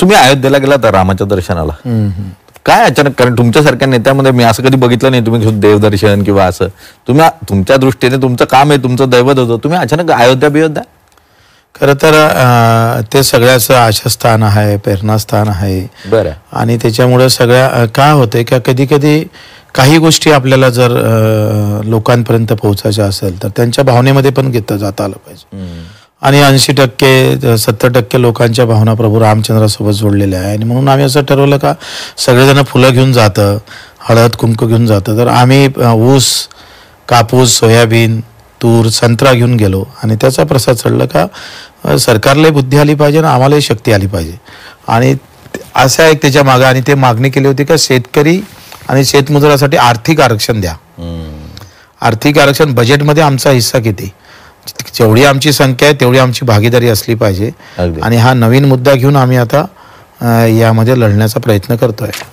तुम्ही अयोध्येला गेला तर रामाच्या दर्शनाला काय अचानक कारण तुमच्यासारख्या नेत्यामध्ये मी असं कधी बघितलं नाही तुम्ही देवदर्शन किंवा असं तुम्ही तुमच्या दृष्टीने तुमचं काम आहे तुमचं दैवत होतं तुम्ही अचानक अयोध्या बियोध्या खर तर ते सगळ्याचं आशास्थान आहे प्रेरणास्थान आहे बरं आणि त्याच्यामुळे सगळ्या काय होतंय का कधी कधी काही गोष्टी आपल्याला जर लोकांपर्यंत पोहोचायच्या असेल तर त्यांच्या भावनेमध्ये पण घेतलं जाता आलं पाहिजे आणि ऐंशी टक्के सत्तर टक्के लोकांच्या भावना प्रभू रामचंद्रासोबत जोडलेल्या आहे आणि म्हणून आम्ही असं ठरवलं का सगळेजण फुलं घेऊन जातं हळद कुंकू घेऊन जातं तर आम्ही ऊस कापूस सोयाबीन तूर संत्रा घेऊन गेलो आणि त्याचा प्रसाद चढला का सरकारलाही बुद्धी आली पाहिजे आणि आम्हालाही शक्ती आली पाहिजे आणि असं एक त्याच्या मागे आणि ते मागणी केली होती का शेतकरी आणि शेतमजुरासाठी आर्थिक आरक्षण द्या आर्थिक आरक्षण बजेटमध्ये आमचा हिस्सा किती जेवढी आमची संख्या आहे तेवढी आमची भागीदारी असली पाहिजे आणि हा नवीन मुद्दा घेऊन आम्ही आता यामध्ये लढण्याचा प्रयत्न करतोय